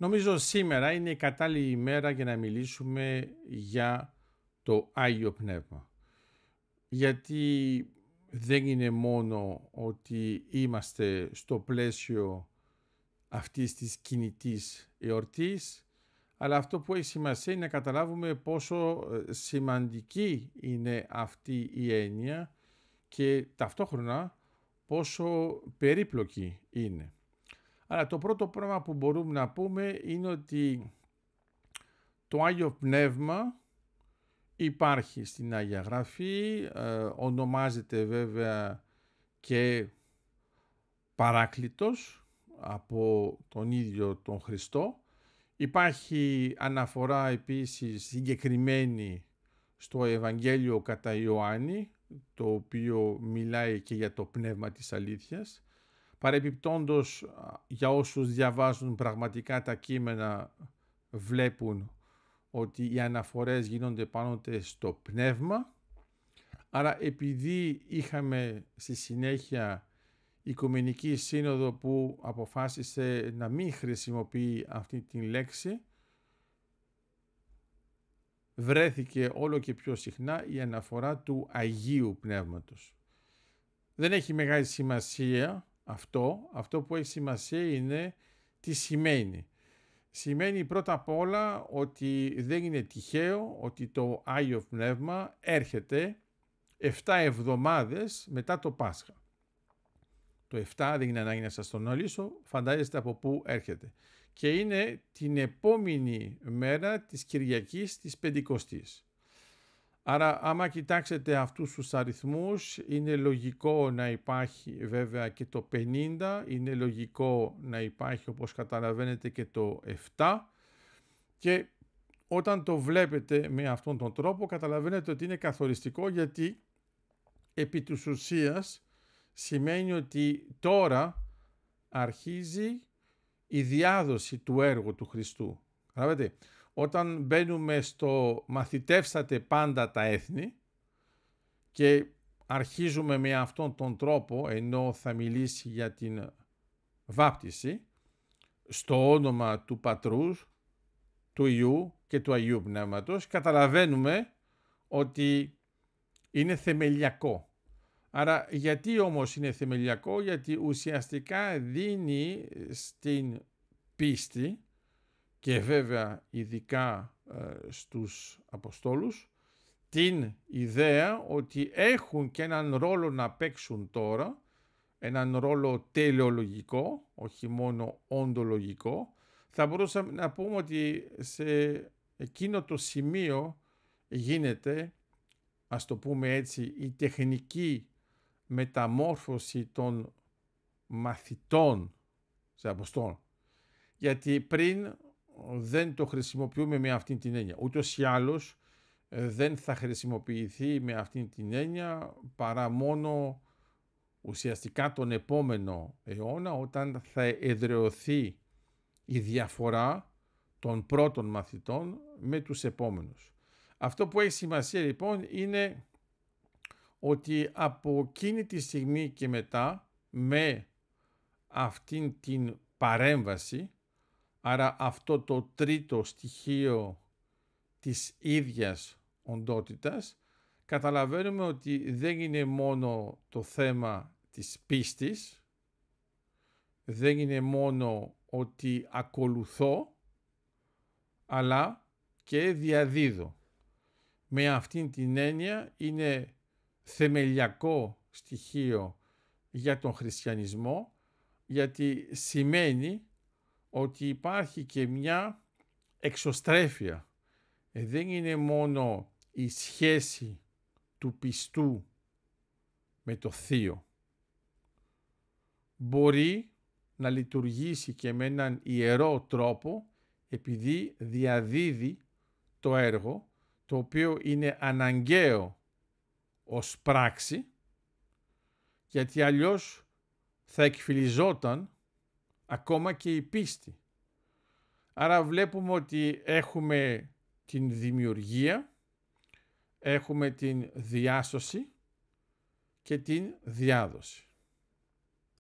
Νομίζω σήμερα είναι η κατάλληλη ημέρα για να μιλήσουμε για το Άγιο Πνεύμα. Γιατί δεν είναι μόνο ότι είμαστε στο πλαίσιο αυτής της κινητής εορτής, αλλά αυτό που έχει σημασία είναι να καταλάβουμε πόσο ε, σημαντική είναι αυτή η έννοια και ταυτόχρονα πόσο περίπλοκη είναι. Αλλά το πρώτο πράγμα που μπορούμε να πούμε είναι ότι το Άγιο Πνεύμα υπάρχει στην Άγια Γραφή, ε, ονομάζεται βέβαια και παράκλητος από τον ίδιο τον Χριστό. Υπάρχει αναφορά επίσης συγκεκριμένη στο Ευαγγέλιο κατά Ιωάννη, το οποίο μιλάει και για το πνεύμα της αλήθειας. Παρεπιπτόντως, για όσους διαβάζουν πραγματικά τα κείμενα, βλέπουν ότι οι αναφορές γίνονται πάνω στο πνεύμα. Άρα επειδή είχαμε στη συνέχεια Οικουμενική Σύνοδο που αποφάσισε να μην χρησιμοποιεί αυτή τη λέξη, βρέθηκε όλο και πιο συχνά η αναφορά του Αγίου Πνεύματος. Δεν έχει μεγάλη σημασία αυτό, αυτό που έχει σημασία είναι τι σημαίνει. Σημαίνει πρώτα απ' όλα ότι δεν είναι τυχαίο ότι το Άγιο Πνεύμα έρχεται 7 εβδομάδες μετά το Πάσχα. Το 7 δεν είναι ανάγκη να σας τον όλισω, φαντάζεστε από πού έρχεται. Και είναι την επόμενη μέρα της Κυριακής της Πεντηκοστής. Άρα άμα κοιτάξετε αυτούς τους αριθμούς είναι λογικό να υπάρχει βέβαια και το 50, είναι λογικό να υπάρχει όπως καταλαβαίνετε και το 7 και όταν το βλέπετε με αυτόν τον τρόπο καταλαβαίνετε ότι είναι καθοριστικό γιατί επί της ουσίας σημαίνει ότι τώρα αρχίζει η διάδοση του έργου του Χριστού. Καταλαβαίνετε όταν μπαίνουμε στο μαθητεύσατε πάντα τα έθνη και αρχίζουμε με αυτόν τον τρόπο ενώ θα μιλήσει για την βάπτιση στο όνομα του πατρού του Ιού και του Αγίου Πνεύματος καταλαβαίνουμε ότι είναι θεμελιακό. Άρα γιατί όμως είναι θεμελιακό, γιατί ουσιαστικά δίνει στην πίστη και βέβαια ειδικά ε, στους Αποστόλους την ιδέα ότι έχουν και έναν ρόλο να παίξουν τώρα, έναν ρόλο τελεολογικό, όχι μόνο οντολογικό. Θα μπορούσαμε να πούμε ότι σε εκείνο το σημείο γίνεται, ας το πούμε έτσι, η τεχνική μεταμόρφωση των μαθητών σε αποστόλων. Γιατί πριν δεν το χρησιμοποιούμε με αυτήν την έννοια. Ούτως ή άλλως ε, δεν θα χρησιμοποιηθεί με αυτήν την έννοια παρά μόνο ουσιαστικά τον επόμενο αιώνα όταν θα εδρεωθεί η διαφορά των πρώτων μαθητών με τους επόμενους. Αυτό που έχει σημασία λοιπόν είναι ότι από εκείνη τη στιγμή και μετά με αυτήν την παρέμβαση Άρα αυτό το τρίτο στοιχείο της ίδιας οντότητας καταλαβαίνουμε ότι δεν είναι μόνο το θέμα της πίστης, δεν είναι μόνο ότι ακολουθώ, αλλά και διαδίδω. Με αυτήν την έννοια είναι θεμελιακό στοιχείο για τον χριστιανισμό, γιατί σημαίνει ότι υπάρχει και μια εξωστρέφεια. Ε, δεν είναι μόνο η σχέση του πιστού με το θείο. Μπορεί να λειτουργήσει και με έναν ιερό τρόπο επειδή διαδίδει το έργο το οποίο είναι αναγκαίο ως πράξη γιατί αλλιώς θα εκφυλιζόταν ακόμα και η πίστη. Άρα βλέπουμε ότι έχουμε την δημιουργία, έχουμε την διάσωση και την διάδοση.